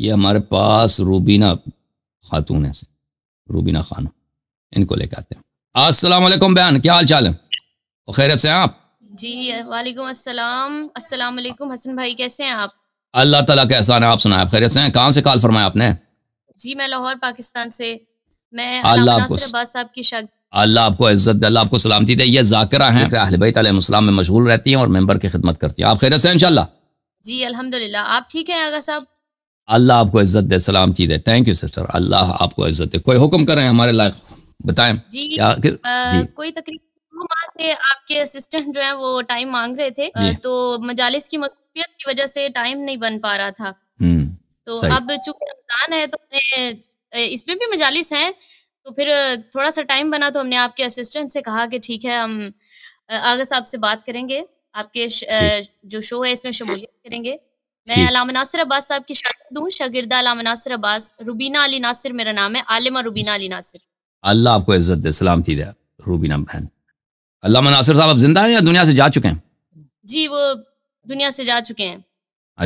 ये हमारे पास रूबीना खातून है रूबीना खान इनको लेकर आते हैं असलम बयान क्या हाल चाल है खैरत से आप जी वालेकुम अस्सलाम अस्सलाम वालेकुम हसन भाई कैसे हैं आप अल्लाह ताला का एहसान है आप सुनाए आप खैरत से हैं कहाँ से कॉल फरमाया आपने जी मैं लाहौर पाकिस्तान से मैं अल्लाह आपको साहब की शागिर्द अल्लाह आपको इज्जत अल्लाह आपको सलामती दे ये जाकर हैं में मशहूर रहती हैं और मेंबर की खिदमत करती हैं आप खैर से इनशाला जी अल्हम्दुलिल्लाह आप ठीक हैं आगा साहब अल्लाह आपको इज्जत दे सलामती दे थैंक यू सिस्टर अल्लाह आपको इज्जत दे कोई हुक्म करें हमारे लायक बताएं जी, क्या, कि, जी कोई तकरीब से तो आपके असिस्टेंट जो है वो टाइम मांग रहे थे तो मजालिस की मसूफियत की वजह से टाइम नहीं बन पा रहा था हम्म, तो अब चूंकि रमजान है तो इसमें भी मजालिस हैं तो फिर थोड़ा सा टाइम बना तो हमने आपके असिस्टेंट से कहा कि ठीक है हम आगे साहब से बात करेंगे आपके जो शो है इसमें शमूलियत करेंगे मैं अलामा नासिर अब्बास साहब की शादी हूँ शागिर्दा अलामा नासिर अब्बास रुबीना अली नासिर मेरा नाम है आलिमा रुबीना अली नासिर अल्लाह आपको इज्जत दे सलामती दे रूबीना बहन अल्लाह नासिर साहब अब जिंदा हैं या दुनिया से जा चुके हैं जी वो दुनिया से जा चुके हैं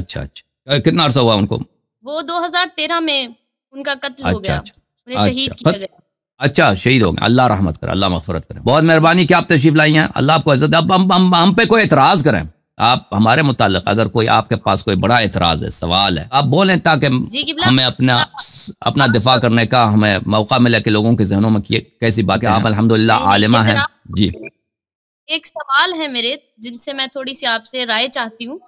अच्छा अच्छा कितना अरसा हुआ उनको वो 2013 में उनका कत्ल अच्छा, हो गया अच्छा, अच्छा। उन्हें शहीद अच्छा, किया गया अच्छा शहीद हो गए अल्लाह रहमत करे अल्लाह मफफरत करे बहुत मेहरबानी कि आप तशरीफ लाई हैं अल्लाह आपको इज्जत अब हम पे कोई एतराज़ करें आप हमारे मुतालिक अगर कोई आपके पास कोई बड़ा एतराज है सवाल है आप बोलें ताकि हमें अपना अपना दिफा करने का हमें मौका मिले कि लोगों के जहनों में कैसी बात है आप अलहमदुल्ला आलिमा हैं जी एक सवाल है मेरे जिनसे मैं थोड़ी सी आपसे राय चाहती हूँ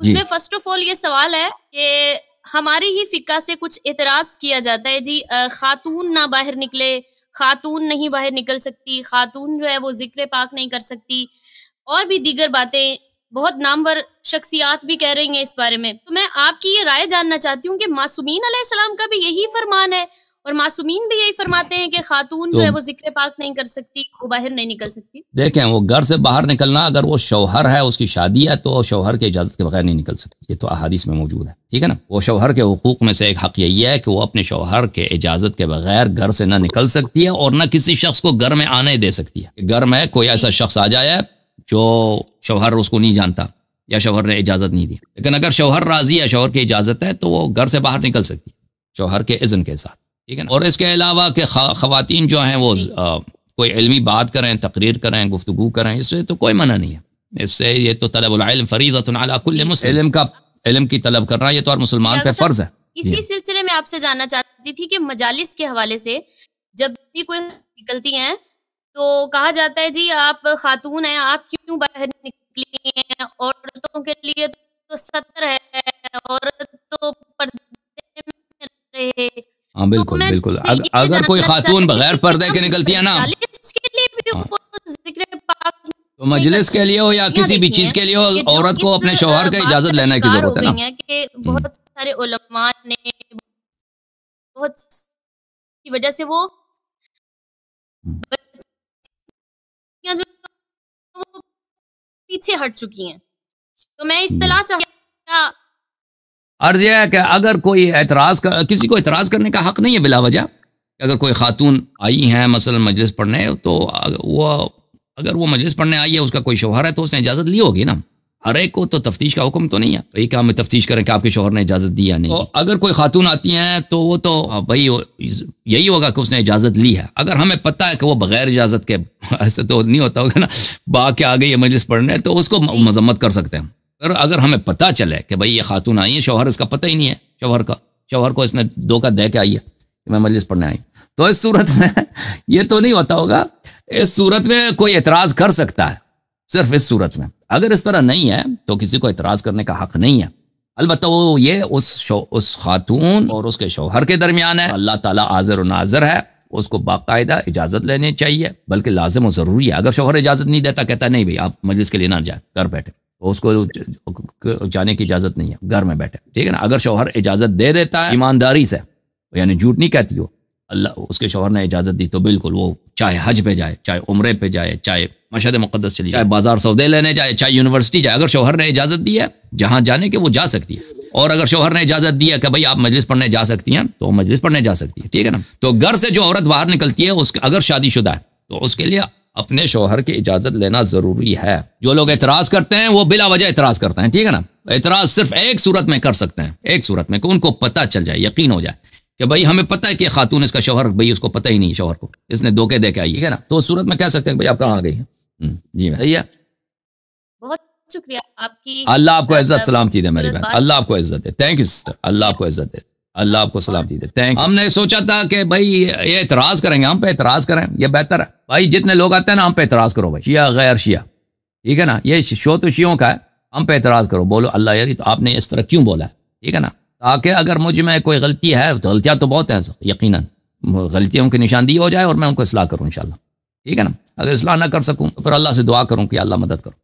उसमें फर्स्ट ऑफ ऑल ये सवाल है कि हमारी ही फिक्का से कुछ एतराज किया जाता है जी खातून ना बाहर निकले खातून नहीं बाहर निकल सकती खातून जो है वो जिक्र पाक नहीं कर सकती और भी दीगर बातें बहुत नामवर शख्सियात भी कह रही हैं इस बारे में तो मैं आपकी ये राय जानना चाहती हूँ कि मासूमीन सलाम का भी यही फरमान है और मासूमीन भी यही फरमाते हैं कि खातून तो, जो है वो जिक्र पाक नहीं कर सकती वो बाहर नहीं निकल सकती देखें वो घर से बाहर निकलना अगर वो शौहर है उसकी शादी है तो शौहर की इजाजत के बगैर नहीं निकल सकती ये तो अहादीस में मौजूद है ठीक है ना वो शौहर के हकूक में से एक हक यही है कि वो अपने शौहर के इजाजत के बगैर घर से ना निकल सकती है और ना किसी शख्स को घर में आने दे सकती है घर में कोई ऐसा शख्स आ जाए जो शौहर उसको नहीं जानता या शौहर ने इजाज़त नहीं दी लेकिन अगर शौहर राज़ी या शौहर की इजाज़त है तो वो घर से बाहर निकल सकती है शौहर के इज़न के साथ ठीक है और इसके अलावा कि ख़वातीन जो हैं वो आ, कोई इलमी बात करें तकरीर करें गुफ्तु करें इससे तो कोई मना नहीं है इससे ये तो तलब फरीदतुल का इलम की तलब करना ये तो और मुसलमान अच्छा, पे अच्छा, फ़र्ज़ है इसी सिलसिले में आपसे जानना चाहती थी कि मजालिस के हवाले से जब भी कोई निकलती हैं तो कहा जाता है जी आप खातून हैं आप क्यों बाहर निकली हैं औरतों के लिए तो सत्र है औरत तो पर्दे में रहे हाँ तो बिल्कुल तो बिल्कुल अग, अगर कोई खातून बगैर पर्दे के निकलती है ना हाँ। तो मजलिस के लिए हो या किसी भी चीज के लिए हो औरत को अपने शोहर का इजाजत लेने की जरूरत है ना बहुत सारे ने बहुत की वजह से वो हम्म। पीछे हट चुकी हैं तो मैं इस्तला हम्म। चाहता अर्ज यह है कि अगर कोई एतराज कर, किसी को एतराज करने का हक नहीं है बिला वजह अगर कोई खातून आई है मसल मजलिस पढ़ने तो वो अगर वो मजलिस पढ़ने आई है उसका कोई शोहर है तो उसने इजाज़त ली होगी ना हर को तो तफ्तीश का हुक्म तो नहीं है तो ये काम में तफ्तीश करें कि आपके शोहर ने इजाज़त दी या नहीं तो अगर कोई खातून आती हैं तो वो तो भाई हाँ, यही होगा कि उसने इजाज़त ली है अगर हमें पता है कि वो बगैर इजाज़त के ऐसे तो नहीं होता होगा ना बा के आ गई है मजलिस पढ़ने तो उसको मजम्मत कर सकते हैं अगर अगर हमें पता चले कि भाई ये खातून आई है शोहर इसका पता ही नहीं है शोहर का शोहर को इसने धोखा दे के आई है कि मैं मजलिस पढ़ने आई तो इस सूरत में ये तो नहीं होता होगा इस सूरत में कोई एतराज़ कर सकता है सिर्फ इस सूरत में अगर इस तरह नहीं है तो किसी को इतराज करने का हक नहीं है अलबत्त वो ये उस उस खातून और उसके शोहर के दरमियान है अल्लाह ताला आजर और नाजर है उसको बाकायदा इजाज़त लेनी चाहिए बल्कि लाजम और ज़रूरी है अगर शोहर इजाज़त नहीं देता कहता नहीं भाई आप मजलिस के लिए ना जाए घर बैठे तो उसको जाने की इजाज़त नहीं है घर में बैठे ठीक है ना अगर शोहर इजाज़त दे देता है ईमानदारी से तो यानी झूठ नहीं कहती हो अल्लाह उसके शोहर ने इजाज़त दी तो बिल्कुल वो चाहे हज पे जाए चाहे उम्र पे जाए चाहे मशद मुकदस चली जाए बाजार सौदे लेने जाए चाहे यूनिवर्सिटी जाए अगर शोहर ने इजाज़त दी है जहाँ जाने के वो जा सकती है और अगर शोहर ने इजाज़त दी है कि भाई आप मजलिस पढ़ने जा सकती हैं तो मजलिस पढ़ने जा सकती है ठीक है ना तो घर से जो औरत बाहर निकलती है उसके अगर शादीशुदा है तो उसके लिए अपने शोहर की इजाज़त लेना ज़रूरी है जो लोग एतराज़ करते हैं वो बिला वजह एतराज़ करते हैं ठीक है ना एतराज़ सिर्फ एक सूरत में कर सकते हैं एक सूरत में उनको पता चल जाए यकीन हो जाए कि भाई हमें पता है कि खातून इसका शोहर भाई उसको पता ही नहीं शोहर को इसने धोखे दे के आई है ना तो उस सूरत में कह सकते हैं भाई आप कहाँ आ गई हैं हम्म, जी भैया बहुत शुक्रिया आपकी अल्लाह आपको इज्जत मतलब सलामती दे मेरी बहन अल्लाह आपको इज्जत दे थैंक यू सिस्टर अल्लाह आपको इज्जत दे अल्लाह आपको सलामती दे थैंक हमने सोचा था कि भाई ये एतराज़ करेंगे हम पे एतराज़ करें ये बेहतर है भाई जितने लोग आते हैं ना हम पे एतराज़ करो भाई शिया गैर शिया ठीक है ना ये शो तो शियों का है हम पे एतराज़ करो बोलो अल्लाह यारी तो आपने इस तरह क्यों बोला है ठीक है ना ताकि अगर मुझ में कोई गलती है तो गलतियाँ तो बहुत हैं यकीन गलतियों की निशानदी हो जाए और मैं उनको असलाह करूँ इन ठीक है ना अगर इसलाह ना कर सकूँ तो फिर अल्लाह से दुआ करूँ कि अल्लाह मदद करो